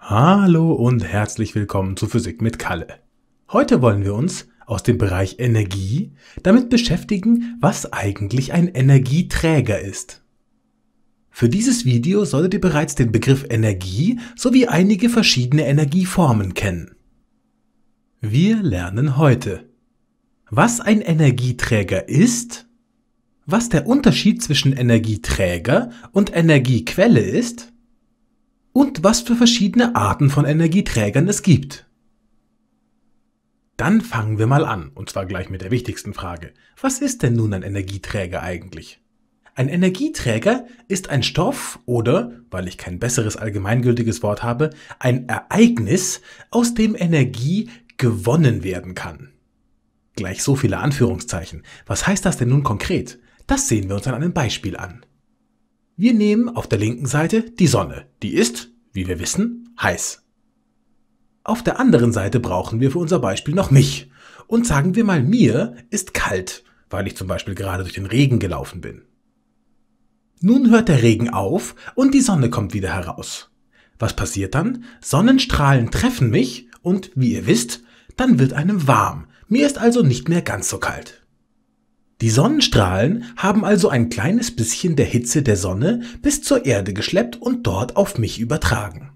Hallo und herzlich willkommen zu Physik mit Kalle. Heute wollen wir uns aus dem Bereich Energie damit beschäftigen, was eigentlich ein Energieträger ist. Für dieses Video solltet ihr bereits den Begriff Energie sowie einige verschiedene Energieformen kennen. Wir lernen heute, was ein Energieträger ist, was der Unterschied zwischen Energieträger und Energiequelle ist, und was für verschiedene Arten von Energieträgern es gibt. Dann fangen wir mal an, und zwar gleich mit der wichtigsten Frage. Was ist denn nun ein Energieträger eigentlich? Ein Energieträger ist ein Stoff oder, weil ich kein besseres allgemeingültiges Wort habe, ein Ereignis, aus dem Energie gewonnen werden kann. Gleich so viele Anführungszeichen. Was heißt das denn nun konkret? Das sehen wir uns an einem Beispiel an. Wir nehmen auf der linken Seite die Sonne. Die ist wie wir wissen, heiß. Auf der anderen Seite brauchen wir für unser Beispiel noch mich. Und sagen wir mal, mir ist kalt, weil ich zum Beispiel gerade durch den Regen gelaufen bin. Nun hört der Regen auf und die Sonne kommt wieder heraus. Was passiert dann? Sonnenstrahlen treffen mich und, wie ihr wisst, dann wird einem warm. Mir ist also nicht mehr ganz so kalt. Die Sonnenstrahlen haben also ein kleines bisschen der Hitze der Sonne bis zur Erde geschleppt und dort auf mich übertragen.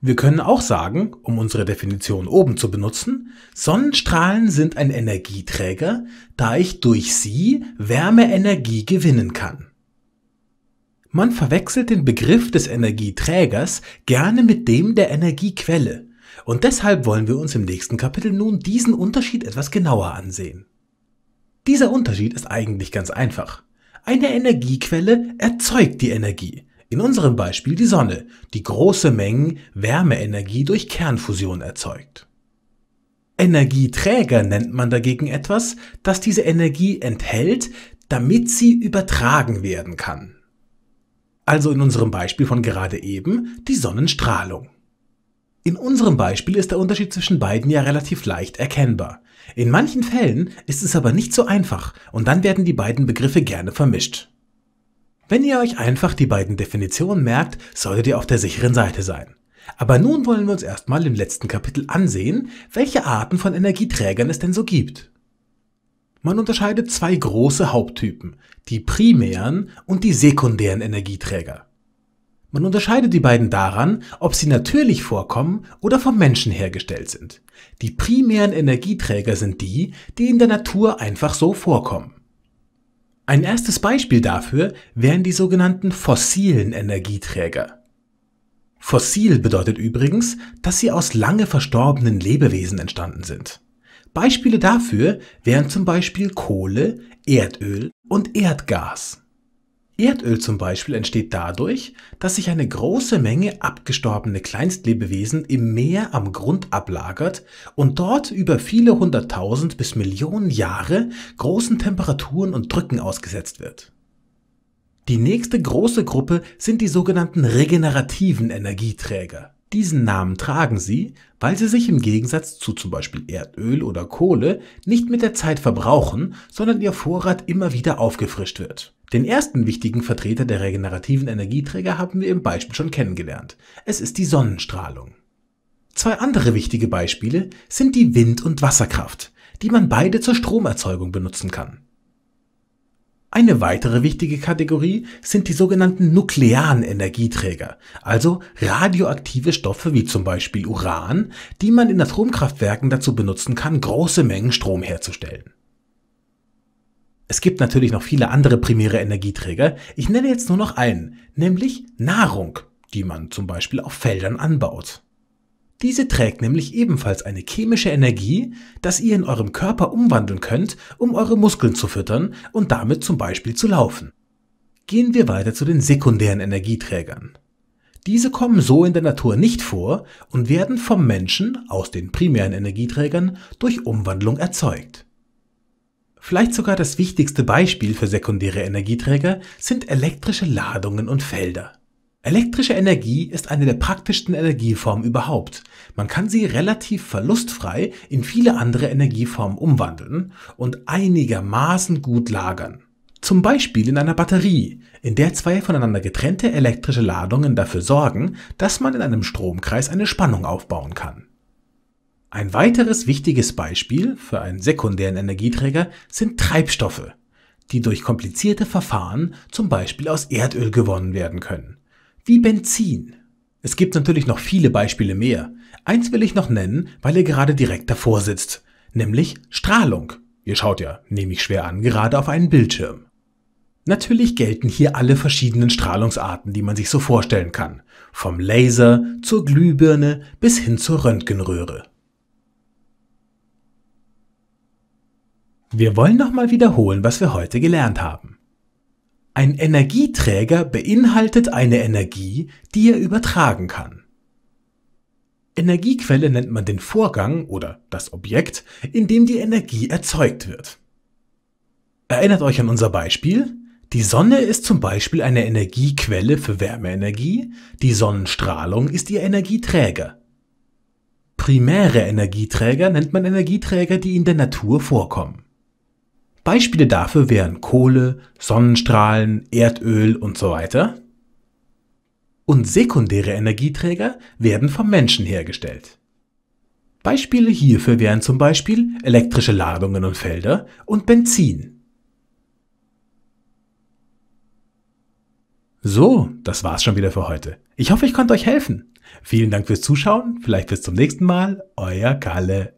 Wir können auch sagen, um unsere Definition oben zu benutzen, Sonnenstrahlen sind ein Energieträger, da ich durch sie Wärmeenergie gewinnen kann. Man verwechselt den Begriff des Energieträgers gerne mit dem der Energiequelle, und deshalb wollen wir uns im nächsten Kapitel nun diesen Unterschied etwas genauer ansehen. Dieser Unterschied ist eigentlich ganz einfach. Eine Energiequelle erzeugt die Energie. In unserem Beispiel die Sonne, die große Mengen Wärmeenergie durch Kernfusion erzeugt. Energieträger nennt man dagegen etwas, das diese Energie enthält, damit sie übertragen werden kann. Also in unserem Beispiel von gerade eben die Sonnenstrahlung. In unserem Beispiel ist der Unterschied zwischen beiden ja relativ leicht erkennbar. In manchen Fällen ist es aber nicht so einfach und dann werden die beiden Begriffe gerne vermischt. Wenn ihr euch einfach die beiden Definitionen merkt, solltet ihr auf der sicheren Seite sein. Aber nun wollen wir uns erstmal im letzten Kapitel ansehen, welche Arten von Energieträgern es denn so gibt. Man unterscheidet zwei große Haupttypen, die primären und die sekundären Energieträger. Man unterscheidet die beiden daran, ob sie natürlich vorkommen oder vom Menschen hergestellt sind. Die primären Energieträger sind die, die in der Natur einfach so vorkommen. Ein erstes Beispiel dafür wären die sogenannten fossilen Energieträger. Fossil bedeutet übrigens, dass sie aus lange verstorbenen Lebewesen entstanden sind. Beispiele dafür wären zum Beispiel Kohle, Erdöl und Erdgas. Erdöl zum Beispiel entsteht dadurch, dass sich eine große Menge abgestorbene Kleinstlebewesen im Meer am Grund ablagert und dort über viele hunderttausend bis Millionen Jahre großen Temperaturen und Drücken ausgesetzt wird. Die nächste große Gruppe sind die sogenannten regenerativen Energieträger. Diesen Namen tragen sie, weil sie sich im Gegensatz zu zum Beispiel Erdöl oder Kohle nicht mit der Zeit verbrauchen, sondern ihr Vorrat immer wieder aufgefrischt wird. Den ersten wichtigen Vertreter der regenerativen Energieträger haben wir im Beispiel schon kennengelernt. Es ist die Sonnenstrahlung. Zwei andere wichtige Beispiele sind die Wind- und Wasserkraft, die man beide zur Stromerzeugung benutzen kann. Eine weitere wichtige Kategorie sind die sogenannten nuklearen Energieträger, also radioaktive Stoffe wie zum Beispiel Uran, die man in Atomkraftwerken dazu benutzen kann, große Mengen Strom herzustellen. Es gibt natürlich noch viele andere primäre Energieträger. Ich nenne jetzt nur noch einen, nämlich Nahrung, die man zum Beispiel auf Feldern anbaut. Diese trägt nämlich ebenfalls eine chemische Energie, dass ihr in eurem Körper umwandeln könnt, um eure Muskeln zu füttern und damit zum Beispiel zu laufen. Gehen wir weiter zu den sekundären Energieträgern. Diese kommen so in der Natur nicht vor und werden vom Menschen aus den primären Energieträgern durch Umwandlung erzeugt. Vielleicht sogar das wichtigste Beispiel für sekundäre Energieträger sind elektrische Ladungen und Felder. Elektrische Energie ist eine der praktischsten Energieformen überhaupt. Man kann sie relativ verlustfrei in viele andere Energieformen umwandeln und einigermaßen gut lagern. Zum Beispiel in einer Batterie, in der zwei voneinander getrennte elektrische Ladungen dafür sorgen, dass man in einem Stromkreis eine Spannung aufbauen kann. Ein weiteres wichtiges Beispiel für einen sekundären Energieträger sind Treibstoffe, die durch komplizierte Verfahren zum Beispiel aus Erdöl gewonnen werden können, wie Benzin. Es gibt natürlich noch viele Beispiele mehr. Eins will ich noch nennen, weil ihr gerade direkt davor sitzt, nämlich Strahlung. Ihr schaut ja, nehme ich schwer an, gerade auf einen Bildschirm. Natürlich gelten hier alle verschiedenen Strahlungsarten, die man sich so vorstellen kann, vom Laser zur Glühbirne bis hin zur Röntgenröhre. Wir wollen nochmal wiederholen, was wir heute gelernt haben. Ein Energieträger beinhaltet eine Energie, die er übertragen kann. Energiequelle nennt man den Vorgang oder das Objekt, in dem die Energie erzeugt wird. Erinnert euch an unser Beispiel? Die Sonne ist zum Beispiel eine Energiequelle für Wärmeenergie, die Sonnenstrahlung ist ihr Energieträger. Primäre Energieträger nennt man Energieträger, die in der Natur vorkommen. Beispiele dafür wären Kohle, Sonnenstrahlen, Erdöl und so weiter. Und sekundäre Energieträger werden vom Menschen hergestellt. Beispiele hierfür wären zum Beispiel elektrische Ladungen und Felder und Benzin. So, das war's schon wieder für heute. Ich hoffe, ich konnte euch helfen. Vielen Dank fürs Zuschauen, vielleicht bis zum nächsten Mal, euer Kalle.